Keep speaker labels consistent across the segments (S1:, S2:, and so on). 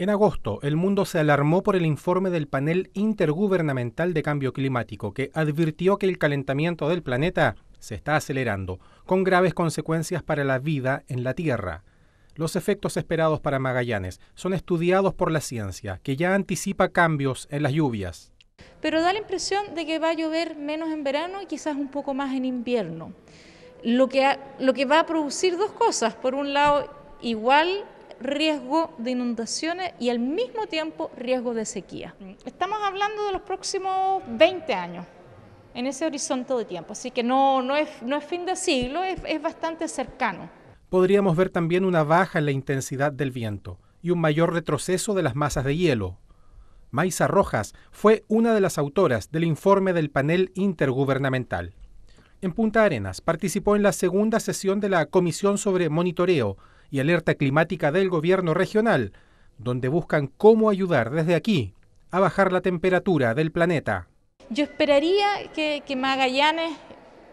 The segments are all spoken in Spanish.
S1: En agosto, el mundo se alarmó por el informe del panel intergubernamental de cambio climático, que advirtió que el calentamiento del planeta se está acelerando, con graves consecuencias para la vida en la Tierra. Los efectos esperados para Magallanes son estudiados por la ciencia, que ya anticipa cambios en las lluvias.
S2: Pero da la impresión de que va a llover menos en verano y quizás un poco más en invierno. Lo que, lo que va a producir dos cosas. Por un lado, igual riesgo de inundaciones y al mismo tiempo riesgo de sequía. Mm. Estamos hablando de los próximos 20 años en ese horizonte de tiempo, así que no, no, es, no es fin de siglo, es, es bastante cercano.
S1: Podríamos ver también una baja en la intensidad del viento y un mayor retroceso de las masas de hielo. Maisa Rojas fue una de las autoras del informe del panel intergubernamental. En Punta Arenas participó en la segunda sesión de la Comisión sobre Monitoreo y Alerta Climática del Gobierno Regional, donde buscan cómo ayudar desde aquí a bajar la temperatura del planeta.
S2: Yo esperaría que, Magallanes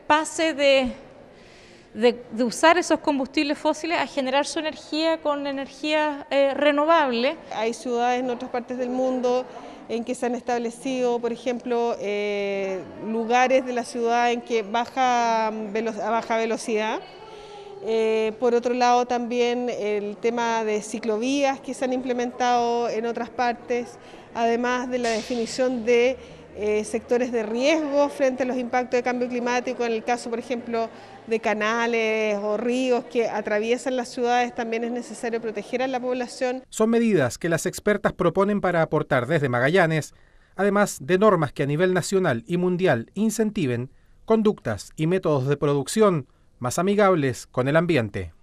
S2: pase de, de, usar esos combustibles fósiles a generar su energía con energía eh,
S3: renovable. Hay ciudades en otras partes del mundo en que se han establecido, por ejemplo, eh, lugares de la ciudad en que baja, baja velocidad eh, por otro lado también el tema de ciclovías que se han implementado en otras partes, además de la definición de eh, sectores de riesgo frente a los impactos de cambio climático, en el caso por ejemplo de canales o ríos que atraviesan las ciudades, también es necesario proteger a la población.
S1: Son medidas que las expertas proponen para aportar desde Magallanes, además de normas que a nivel nacional y mundial incentiven conductas y métodos de producción más amigables con el ambiente.